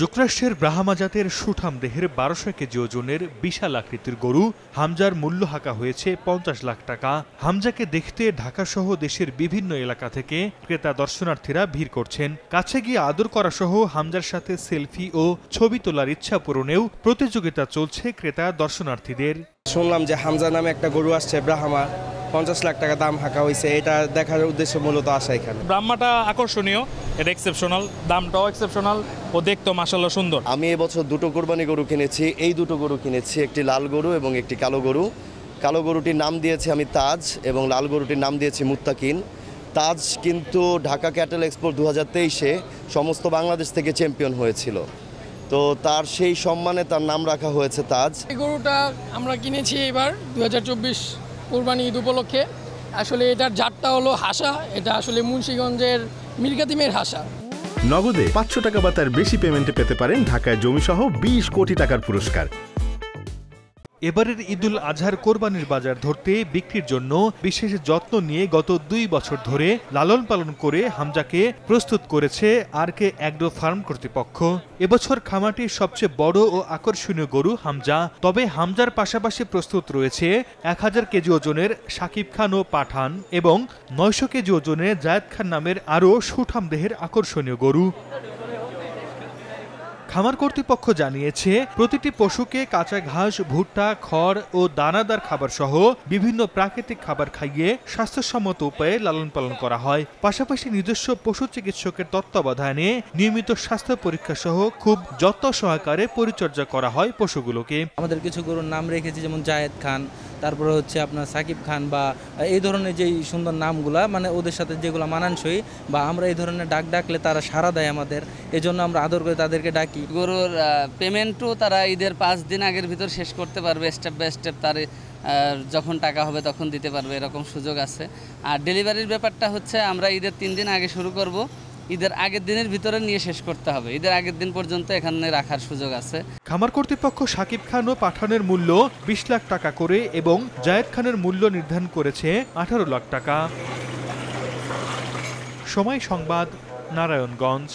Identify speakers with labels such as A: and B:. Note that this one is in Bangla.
A: যুক্তরাষ্ট্রের ব্রাহামা জাতের সুঠাম দেহের বারোশো কেজি ওজনের বিশাল আকৃতির গরু হামজার মূল্য হাঁকা হয়েছে পঞ্চাশ লাখ টাকা হামজাকে দেখতে ঢাকাসহ দেশের বিভিন্ন এলাকা থেকে ক্রেতা দর্শনার্থীরা ভিড় করছেন কাছে গিয়ে আদর করা সহ হামজার সাথে সেলফি ও ছবি তোলার ইচ্ছা পূরণেও প্রতিযোগিতা চলছে ক্রেতা দর্শনার্থীদের শুনলাম যে হামজা নামে একটা গরু আসছে ব্রাহামা পঞ্চাশ লাখ টাকা দাম হাঁকা হয়েছে এটা দেখার উদ্দেশ্য মূলত আসা এখানে
B: ব্রাহ্মাটা আকর্ষণীয় এটা এক্সেপশনাল দামটাও এক্সেপশনাল ও দেখতো মাসাল্লাহ সুন্দর আমি এবছর দুটো কোরবানি গরু কিনেছি এই দুটো গরু কিনেছি একটি লাল গরু এবং একটি কালো গরু কালো গরুটির নাম দিয়েছি আমি তাজ এবং লাল গরুটির নাম দিয়েছি মুত্তাকিন তাজ কিন্তু ঢাকা ক্যাটেল এক্সপোর দু হাজার তেইশে সমস্ত বাংলাদেশ থেকে চ্যাম্পিয়ন হয়েছিল তো তার সেই সম্মানে তার নাম রাখা হয়েছে তাজ
C: এই গরুটা আমরা কিনেছি এবার দু কোরবানি ঈদ উপলক্ষে আসলে এটার জাতটা হলো হাসা এটা আসলে মুন্সীগঞ্জের মির্গাতিমের হাসা
A: নগদে পাঁচশো টাকা বা তার বেশি পেমেন্টে পেতে পারেন ঢাকায় জমিসহ বিশ কোটি টাকার পুরস্কার এবারের ঈদুল আজহার কোরবানির বাজার ধরতে বিক্রির জন্য বিশেষ যত্ন নিয়ে গত দুই বছর ধরে লালন পালন করে হামজাকে প্রস্তুত করেছে আর কে অ্যাগ্রো ফার্ম কর্তৃপক্ষ এবছর খামারটির সবচেয়ে বড় ও আকর্ষণীয় গরু হামজা তবে হামজার পাশাপাশি প্রস্তুত রয়েছে এক হাজার কেজি ওজনের সাকিব খান ও পাঠান এবং নয়শো কেজি ওজনের জায়দ খান নামের আরও সুঠাম দেহের আকর্ষণীয় গরু খামার কর্তৃপক্ষ জানিয়েছে প্রতিটি পশুকে কাঁচা ঘাস ভুট্টা খড় ও দানাদার খাবার সহ বিভিন্ন প্রাকৃতিক খাবার খাইয়ে স্বাস্থ্যসম্মত উপায়ে লালন পালন করা হয় পাশাপাশি নিজস্ব পশু চিকিৎসকের তত্ত্বাবধানে নিয়মিত স্বাস্থ্য পরীক্ষা সহ খুব যত্ন সহকারে পরিচর্যা করা হয়
C: পশুগুলোকে আমাদের কিছু গরুর নাম রেখেছি যেমন জায়েদ খান তারপরে হচ্ছে আপনার সাকিব খান বা এই ধরনের যেই সুন্দর নামগুলা মানে ওদের সাথে যেগুলো মানানসই বা আমরা এই ধরনের ডাক ডাকলে তারা সাড়া দেয় আমাদের এজন্য আমরা আদর করে তাদেরকে ডাকি গরুর পেমেন্টও তারা ঈদের পাঁচ দিন আগের ভিতর শেষ করতে পারবে স্টেপ বাই স্টেপ তার যখন টাকা হবে তখন দিতে পারবে এরকম সুযোগ আছে আর ডেলিভারির ব্যাপারটা হচ্ছে আমরা ঈদের তিন দিন আগে শুরু করব ঈদের আগের দিনের ভিতরে নিয়ে শেষ করতে হবে ঈদের আগের দিন পর্যন্ত এখানে রাখার সুযোগ আছে
A: খামার কর্তৃপক্ষ সাকিব খান ও পাঠানের মূল্য বিশ লাখ টাকা করে এবং জায়েদ খানের মূল্য নির্ধারণ করেছে আঠারো লাখ টাকা সময় সংবাদ নারায়ণগঞ্জ